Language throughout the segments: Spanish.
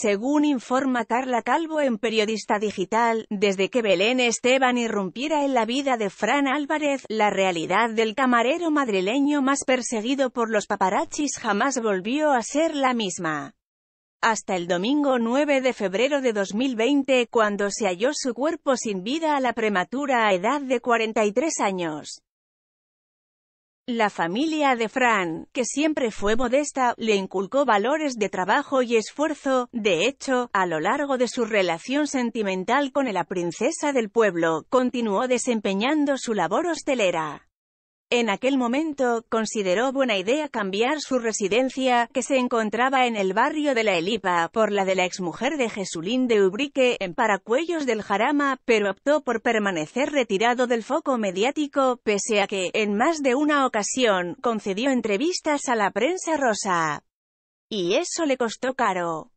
Según informa Carla Calvo en Periodista Digital, desde que Belén Esteban irrumpiera en la vida de Fran Álvarez, la realidad del camarero madrileño más perseguido por los paparachis jamás volvió a ser la misma. Hasta el domingo 9 de febrero de 2020, cuando se halló su cuerpo sin vida a la prematura edad de 43 años. La familia de Fran, que siempre fue modesta, le inculcó valores de trabajo y esfuerzo. De hecho, a lo largo de su relación sentimental con la princesa del pueblo, continuó desempeñando su labor hostelera. En aquel momento, consideró buena idea cambiar su residencia, que se encontraba en el barrio de La Elipa, por la de la exmujer de Jesulín de Ubrique, en Paracuellos del Jarama, pero optó por permanecer retirado del foco mediático, pese a que, en más de una ocasión, concedió entrevistas a la prensa rosa. Y eso le costó caro.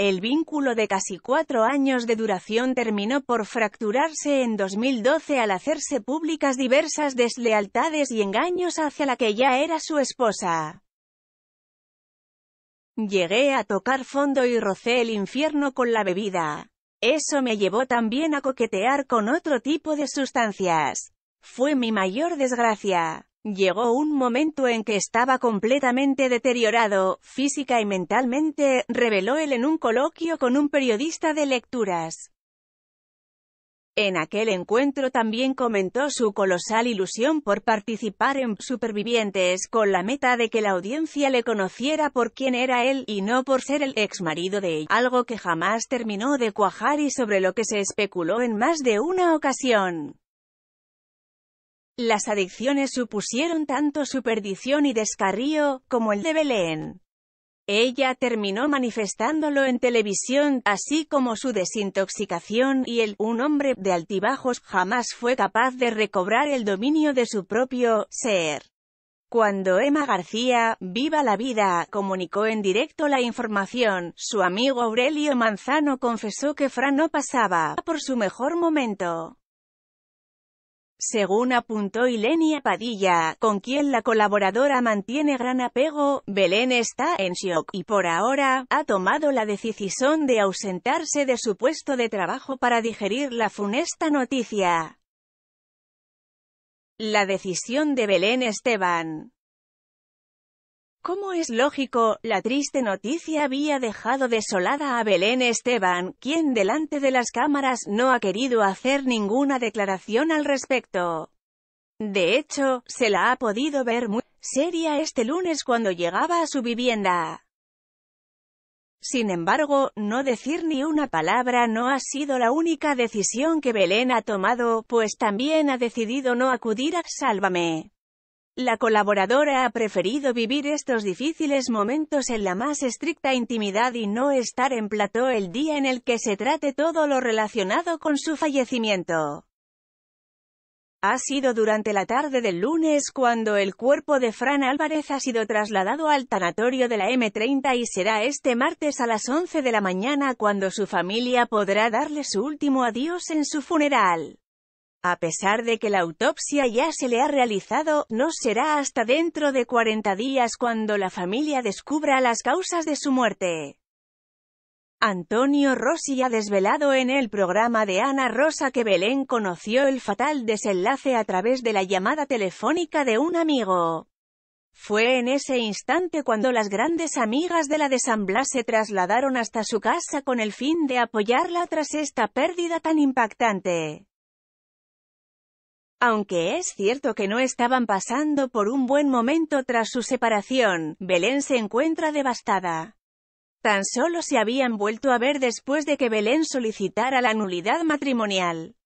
El vínculo de casi cuatro años de duración terminó por fracturarse en 2012 al hacerse públicas diversas deslealtades y engaños hacia la que ya era su esposa. Llegué a tocar fondo y rocé el infierno con la bebida. Eso me llevó también a coquetear con otro tipo de sustancias. Fue mi mayor desgracia. Llegó un momento en que estaba completamente deteriorado, física y mentalmente, reveló él en un coloquio con un periodista de lecturas. En aquel encuentro también comentó su colosal ilusión por participar en Supervivientes con la meta de que la audiencia le conociera por quién era él y no por ser el ex marido de ella, algo que jamás terminó de cuajar y sobre lo que se especuló en más de una ocasión. Las adicciones supusieron tanto su perdición y descarrío, como el de Belén. Ella terminó manifestándolo en televisión, así como su desintoxicación, y el, un hombre, de altibajos, jamás fue capaz de recobrar el dominio de su propio, ser. Cuando Emma García, viva la vida, comunicó en directo la información, su amigo Aurelio Manzano confesó que Fran no pasaba por su mejor momento. Según apuntó Ilenia Padilla, con quien la colaboradora mantiene gran apego, Belén está en shock, y por ahora, ha tomado la decisión de ausentarse de su puesto de trabajo para digerir la funesta noticia. La decisión de Belén Esteban como es lógico, la triste noticia había dejado desolada a Belén Esteban, quien delante de las cámaras no ha querido hacer ninguna declaración al respecto. De hecho, se la ha podido ver muy seria este lunes cuando llegaba a su vivienda. Sin embargo, no decir ni una palabra no ha sido la única decisión que Belén ha tomado, pues también ha decidido no acudir a Sálvame. La colaboradora ha preferido vivir estos difíciles momentos en la más estricta intimidad y no estar en plató el día en el que se trate todo lo relacionado con su fallecimiento. Ha sido durante la tarde del lunes cuando el cuerpo de Fran Álvarez ha sido trasladado al tanatorio de la M30 y será este martes a las 11 de la mañana cuando su familia podrá darle su último adiós en su funeral. A pesar de que la autopsia ya se le ha realizado, no será hasta dentro de 40 días cuando la familia descubra las causas de su muerte. Antonio Rossi ha desvelado en el programa de Ana Rosa que Belén conoció el fatal desenlace a través de la llamada telefónica de un amigo. Fue en ese instante cuando las grandes amigas de la de se trasladaron hasta su casa con el fin de apoyarla tras esta pérdida tan impactante. Aunque es cierto que no estaban pasando por un buen momento tras su separación, Belén se encuentra devastada. Tan solo se habían vuelto a ver después de que Belén solicitara la nulidad matrimonial.